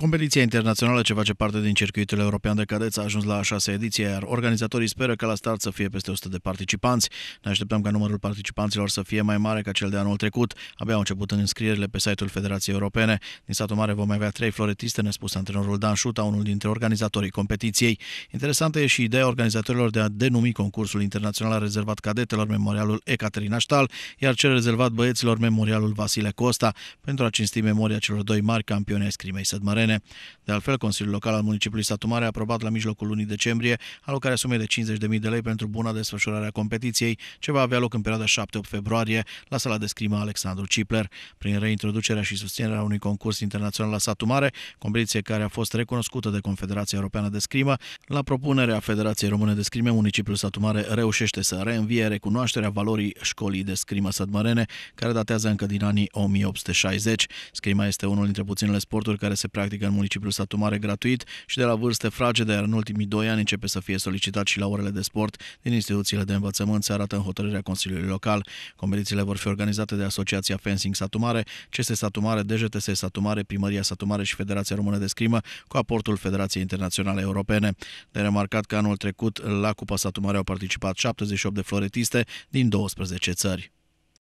Competiția internațională ce face parte din circuitul european de cadeți a ajuns la a șasea ediție, iar organizatorii speră că la start să fie peste 100 de participanți. Ne așteptăm ca numărul participanților să fie mai mare ca cel de anul trecut. Abia au început în înscrierile pe site-ul Federației Europene. Din satul mare vom avea trei floretiste, ne spus antrenorul Dan Șuta, unul dintre organizatorii competiției. Interesantă e și ideea organizatorilor de a denumi concursul internațional rezervat cadetelor memorialul Ecaterina Ștal, iar cel rezervat băieților memorialul Vasile Costa, pentru a cinsti memoria celor doi mari campioni ai scrimei sădmărene europene. De altfel, Consiliul Local al Municipiului Satu Mare a aprobat la mijlocul lunii decembrie alocarea sumei de 50.000 de lei pentru buna desfășurare a competiției, ce va avea loc în perioada 7-8 februarie la sala de scrimă Alexandru Cipler. Prin reintroducerea și susținerea unui concurs internațional la Satu Mare, competiție care a fost recunoscută de Confederația Europeană de Scrimă, la propunerea Federației Române de Scrime, Municipiul Satu Mare reușește să reînvie recunoașterea valorii școlii de scrimă sădmărene, care datează încă din anii 1860. Scrima este unul dintre puținele sporturi care se practică practică în municipiul Satu Mare gratuit și de la vârste fragede, iar în ultimii doi ani începe să fie solicitat și la orele de sport din instituțiile de învățământ, se arată în hotărârea Consiliului Local. Competițiile vor fi organizate de Asociația Fencing Satu Mare, CS Satu Mare, DGTS Satu Mare, Primăria Satu Mare și Federația Română de Scrimă cu aportul Federației Internaționale Europene. De remarcat că anul trecut la Cupa Satu Mare au participat 78 de floretiste din 12 țări.